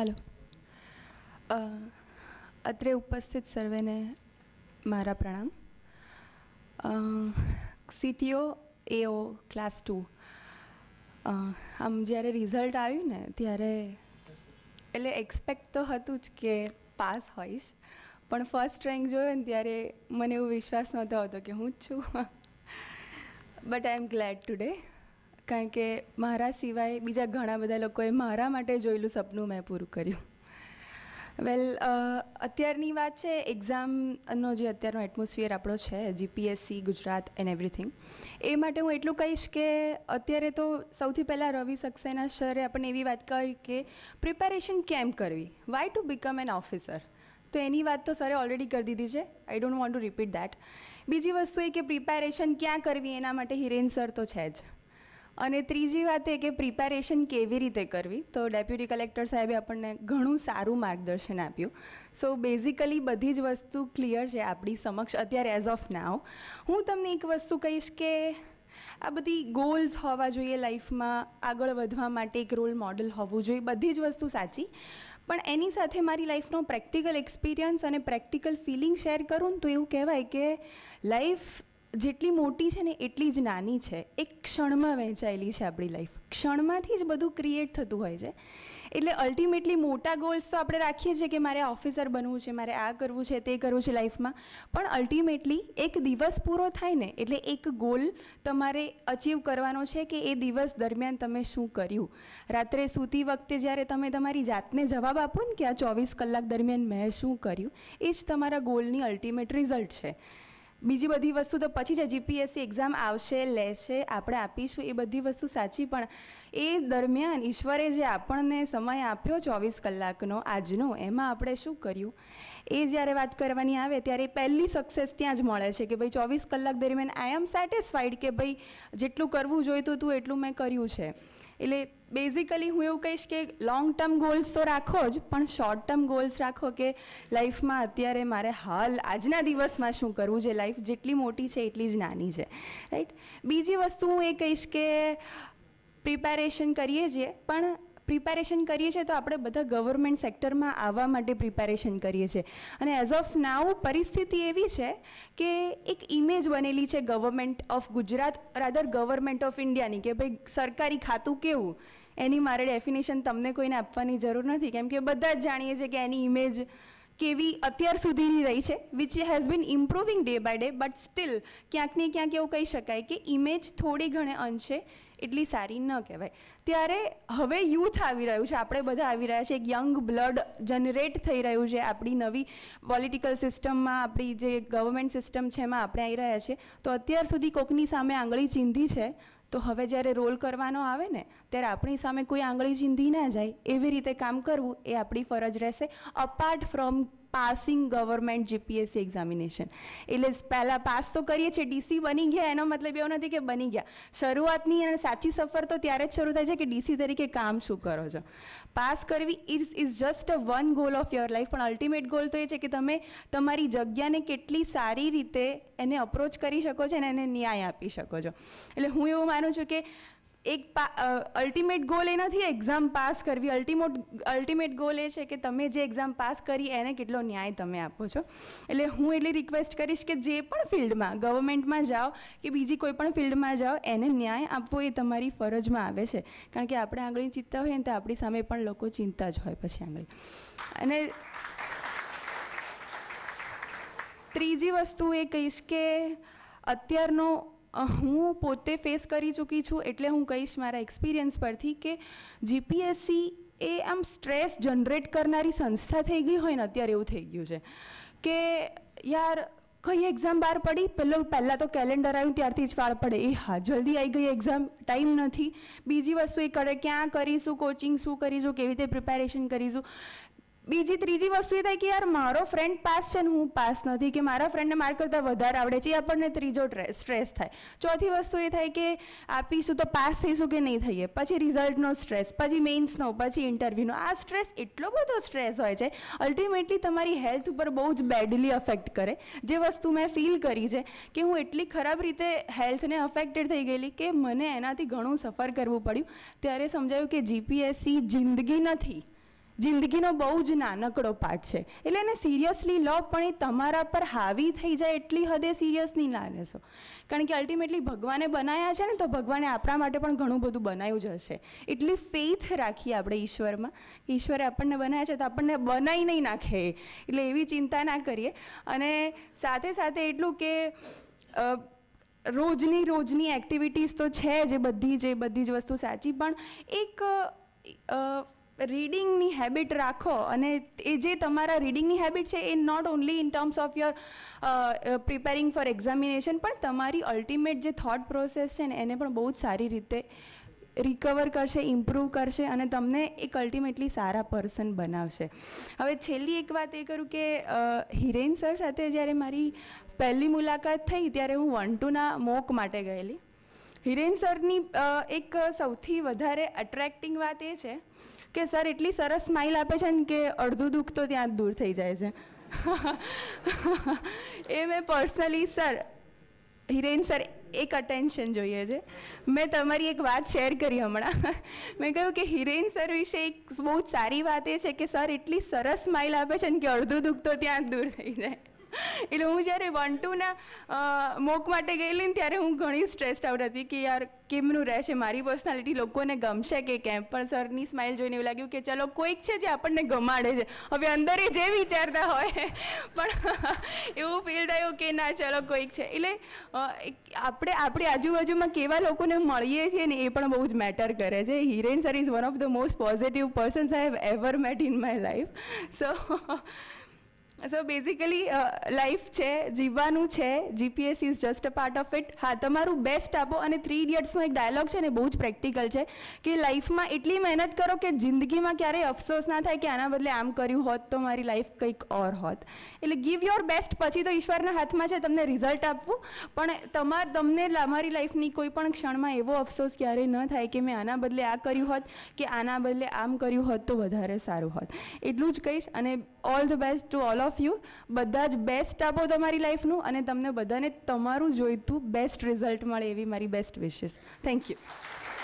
hello અત્રે ઉપસ્થિત સર્વેને મારા પ્રણામ સીટીઓ એઓ ક્લાસ ટુ આમ જ્યારે રિઝલ્ટ આવ્યું ને ત્યારે એટલે એક્સપેક્ટ તો હતું જ કે પાસ હોઈશ પણ ફર્સ્ટ રેન્ક જોયો ને ત્યારે મને એવો વિશ્વાસ નહોતો હતો કે હું જ છું but I am glad today કારણ કે મારા સિવાય બીજા ઘણા બધા લોકોએ મારા માટે જોયેલું સપનું મેં પૂરું કર્યું વેલ અત્યારની વાત છે એક્ઝામનો જે અત્યારનો એટમોસ્ફિયર આપણો છે જીપીએસસી ગુજરાત એન્ડ એવરીથિંગ એ માટે હું એટલું કહીશ કે અત્યારે તો સૌથી પહેલાં રવિ સક્સેના સરે આપણને એવી વાત કહી કે પ્રિપેરેશન કેમ કરવી why to become an officer તો એની વાત તો સરે ઓલરેડી કરી દીધી છે I don't want to repeat that બીજી વસ્તુ એ કે પ્રિપેરેશન ક્યાં કરવી એના માટે હિરેન સર તો છે જ અને ત્રીજી વાત એ કે પ્રિપેરેશન કેવી રીતે કરવી તો ડેપ્યુટી કલેક્ટર સાહેબે આપણને ઘણું સારું માર્ગદર્શન આપ્યું સો બેઝિકલી બધી જ વસ્તુ ક્લિયર છે આપણી સમક્ષ અત્યારે એઝ ઓફ નાવ હું તમને એક વસ્તુ કહીશ કે આ બધી ગોલ્સ હોવા જોઈએ લાઈફમાં આગળ વધવા માટે એક રોલ મોડલ હોવું જોઈએ બધી જ વસ્તુ સાચી પણ એની સાથે મારી લાઈફનો પ્રેક્ટિકલ એક્સપિરિયન્સ અને પ્રેક્ટિકલ ફિલિંગ શેર કરું તો એવું કહેવાય કે લાઈફ જેટલી મોટી છે ને એટલી જ નાની છે એક ક્ષણમાં વહેંચાયેલી છે આપણી લાઈફ ક્ષણમાંથી જ બધું ક્રિએટ થતું હોય છે એટલે અલ્ટિમેટલી મોટા ગોલ્સ તો આપણે રાખીએ છીએ કે મારે ઓફિસર બનવું છે મારે આ કરવું છે તે કરવું છે લાઈફમાં પણ અલ્ટિમેટલી એક દિવસ પૂરો થાય ને એટલે એક ગોલ તમારે અચીવ કરવાનો છે કે એ દિવસ દરમિયાન તમે શું કર્યું રાત્રે સૂતી વખતે જ્યારે તમે તમારી જાતને જવાબ આપો ને કે આ ચોવીસ કલાક દરમિયાન મેં શું કર્યું એ જ તમારા ગોલની અલ્ટિમેટ રિઝલ્ટ છે બીજી બધી વસ્તુ તો પછી છે જીપીએસસી એક્ઝામ આવશે લેશે આપણે આપીશું એ બધી વસ્તુ સાચી પણ એ દરમિયાન ઈશ્વરે જે આપણને સમય આપ્યો ચોવીસ કલાકનો આજનો એમાં આપણે શું કર્યું એ જ્યારે વાત કરવાની આવે ત્યારે પહેલી સક્સેસ ત્યાં જ મળે છે કે ભાઈ ચોવીસ કલાક દરમિયાન આઈ એમ સેટિસ્ફાઈડ કે ભાઈ જેટલું કરવું જોઈતું હતું એટલું મેં કર્યું છે એટલે બેઝિકલી હું એવું કહીશ કે લોંગ ટર્મ ગોલ્સ તો રાખો જ પણ શોર્ટ ટર્મ ગોલ્સ રાખો કે લાઈફમાં અત્યારે મારે હાલ આજના દિવસમાં શું કરવું છે લાઈફ જેટલી મોટી છે એટલી જ નાની છે રાઈટ બીજી વસ્તુ હું એ કહીશ કે પ્રિપેરેશન કરીએ છીએ પણ પ્રિપેરેશન કરીએ છીએ તો આપણે બધા ગવર્મેન્ટ સેક્ટરમાં આવવા માટે પ્રિપેરેશન કરીએ છીએ અને એઝ ઓફ નાઉ પરિસ્થિતિ એવી છે કે એક ઇમેજ બનેલી છે government of Gujarat rather government of ઇન્ડિયાની કે ભાઈ સરકારી ખાતું કેવું એની મારે ડેફિનેશન તમને કોઈને આપવાની જરૂર નથી કેમ કે બધા જ જાણીએ છીએ કે એની ઇમેજ કેવી અત્યાર સુધીની રહી છે which has been improving day by day but still ક્યાંક ને ક્યાંક એવું કહી શકાય કે ઇમેજ થોડી ઘણે અંશે એટલી સારી ન કહેવાય ત્યારે હવે યુથ આવી રહ્યું છે આપણે બધા આવી રહ્યા છે એક યંગ બ્લડ જનરેટ થઈ રહ્યું છે આપણી નવી પોલિટિકલ સિસ્ટમમાં આપણી જે ગવર્મેન્ટ સિસ્ટમ છે એમાં આપણે આવી રહ્યા છીએ તો અત્યાર સુધી કોકની સામે આંગળી ચીંધી છે તો હવે જ્યારે રોલ કરવાનો આવે ને ત્યારે આપણી સામે કોઈ આંગળી ચીંધી ના જાય એવી રીતે કામ કરવું એ આપણી ફરજ રહેશે apart from passing government GPSC examination એટલે પહેલાં પાસ તો કરીએ છીએ ડીસી બની ગયા એનો મતલબ એવો નથી કે બની ગયા શરૂઆતની અને સાચી સફર તો ત્યારે જ શરૂ થાય છે કે ડીસી તરીકે કામ શું કરો છો પાસ કરવી it's is just a one goal of your life પણ અલ્ટિમેટ ગોલ તો એ છે કે તમે તમારી જગ્યાને કેટલી સારી રીતે એને અપ્રોચ કરી શકો છો અને એને ન્યાય આપી શકો છો એટલે હું એવું માનું છું કે એક અલ્ટિમેટ ગોલ એ નથી એક્ઝામ પાસ કરવી અલ્ટિમેટ અલ્ટિમેટ ગોલ એ છે કે તમે જે એક્ઝામ પાસ કરી એને કેટલો ન્યાય તમે આપો છો એટલે હું એટલી રિક્વેસ્ટ કરીશ કે જે પણ ફિલ્ડમાં ગવર્મેન્ટમાં જાઓ કે બીજી કોઈ પણ ફિલ્ડમાં જાઓ એને ન્યાય આપવો એ તમારી ફરજમાં આવે છે કારણ કે આપણે આંગળી ચિંતા હોય ને તો આપણી સામે પણ લોકો ચિંતા જ હોય પછી આંગળી અને ત્રીજી વસ્તુ એ કહીશ કે અત્યારનો હું પોતે ફેસ કરી ચૂકી છું એટલે હું કહીશ મારા એક્સપિરિયન્સ પરથી કે જીપીએસસી એ આમ સ્ટ્રેસ જનરેટ કરનારી સંસ્થા થઈ ગઈ હોય ને અત્યારે એવું થઈ ગયું છે કે યાર કઈ એક્ઝામ બહાર પડી પહેલો પહેલાં તો કેલેન્ડર આવ્યું ત્યારથી જ ફાળ પડે એ હા જલ્દી આવી ગઈ એક્ઝામ ટાઈમ નથી બીજી વસ્તુ એ કરે ક્યાં કરીશું કોચિંગ શું કરીશું કેવી રીતે પ્રિપેરેશન કરીશું બીજી ત્રીજી વસ્તુ એ થાય કે યાર મારો ફ્રેન્ડ પાસ છે ને હું પાસ નથી કે મારા ફ્રેન્ડને માર્ક કરતાં વધારે આવડે છે એ આપણને ત્રીજો સ્ટ્રેસ થાય ચોથી વસ્તુ એ થાય કે આપીશું તો પાસ થઈશું કે નહીં થઈએ પછી રિઝલ્ટનો સ્ટ્રેસ પછી મેઇન્સનો પછી ઇન્ટરવ્યૂનો આ સ્ટ્રેસ એટલો બધો સ્ટ્રેસ હોય છે અલ્ટિમેટલી તમારી હેલ્થ ઉપર બહુ જ બેડલી અફેક્ટ કરે જે વસ્તુ મેં ફીલ કરી છે કે હું એટલી ખરાબ રીતે હેલ્થને અફેક્ટેડ થઈ ગયેલી કે મને એનાથી ઘણું સફર કરવું પડ્યું ત્યારે સમજાયું કે જીપીએસસી જિંદગી નથી જિંદગીનો બહુ જ નાનકડો પાર્ટ છે એટલે એને સિરિયસલી લો પણ એ તમારા પર હાવી થઈ જાય એટલી હદે સિરિયસ ના લેશો કારણ કે અલ્ટિમેટલી ભગવાને બનાવ્યા છે ને તો ભગવાને આપણા માટે પણ ઘણું બધું બનાવ્યું જ હશે એટલી ફેથ રાખીએ આપણે ઈશ્વરમાં ઈશ્વરે આપણને બનાવ્યા છે તો આપણને બનાવી નહીં નાખે એટલે એવી ચિંતા ના કરીએ અને સાથે સાથે એટલું કે રોજની રોજની એક્ટિવિટીઝ તો છે જે બધી જ એ બધી જ વસ્તુ સાચી પણ એક રીડિંગની હેબિટ રાખો અને એ જે તમારા રીડિંગની હેબિટ છે એ not only in terms of your preparing for examination પણ તમારી અલ્ટિમેટ જે થોટ પ્રોસેસ છે ને એને પણ બહુ જ સારી રીતે રિકવર કરશે ઇમ્પ્રૂવ કરશે અને તમને એક અલ્ટિમેટલી સારા પર્સન બનાવશે હવે છેલ્લી એક વાત એ કરું કે હિરેન સર સાથે જ્યારે મારી પહેલી મુલાકાત થઈ ત્યારે હું વન ટુના મોક માટે ગયેલી હિરેન સરની એક સૌથી વધારે અટ્રેક્ટિંગ વાત એ છે કે સર એટલી સરસ સ્માઇલ આપે છે ને કે અડધું દુઃખ તો ત્યાં જ દૂર થઈ જાય છે એ મેં પર્સનલી સર હિરેન સર એક અટેન્શન જોઈએ છે મેં તમારી એક વાત શેર કરી હમણાં મેં કહ્યું કે હિરેન સર વિશે એક બહુ જ સારી વાત એ છે કે સર એટલી સરસ સ્માઇલ આપે છે ને કે અડધું દુઃખ તો ત્યાં જ દૂર થઈ જાય એટલે હું જ્યારે વન ટુના મોક માટે ગયેલી ને ત્યારે હું ઘણી સ્ટ્રેસ્ડ આઉટ હતી કે યાર કેમનું રહેશે મારી પર્સનાલિટી લોકોને ગમશે કે કેમ પણ સરની સ્માઇલ જોઈને એવું લાગ્યું કે ચલો કોઈક છે જે આપણને ગમાડે છે હવે અંદર એ જે વિચારતા હોય પણ એવું ફીલ થયું કે ના ચલો કોઈક છે એટલે આપણે આપણી આજુબાજુમાં કેવા લોકોને મળીએ છીએ ને એ પણ બહુ જ મેટર કરે છે Hiren sir is one of the most positive persons I have ever met in my life so so basically life છે જીવવાનું છે GPS is just a part of it હા તમારું બેસ્ટ આપો અને થ્રી ઇડિયટ્સનો એક ડાયલોગ છે ને બહુ જ પ્રેક્ટિકલ છે કે લાઈફમાં એટલી મહેનત કરો કે જિંદગીમાં ક્યારેય અફસોસ ના થાય કે આના બદલે આમ કર્યું હોત તો મારી લાઈફ કંઈક ઓર હોત એટલે ગીવ યોર બેસ્ટ પછી તો ઈશ્વરના હાથમાં છે તમને રિઝલ્ટ આપવું પણ તમાર તમને અમારી લાઈફની કોઈ પણ ક્ષણમાં એવો અફસોસ ક્યારેય ન થાય કે મેં આના બદલે આ કર્યું હોત કે આના બદલે આમ કર્યું હોત તો વધારે સારું હોત એટલું જ કહીશ અને all the best to all of of you બધા જ બેસ્ટ આપો તમારી લાઈફનું અને તમને બધાને તમારું જોઈતું બેસ્ટ રિઝલ્ટ મળે એવી મારી બેસ્ટ વિશિસ થેન્ક યુ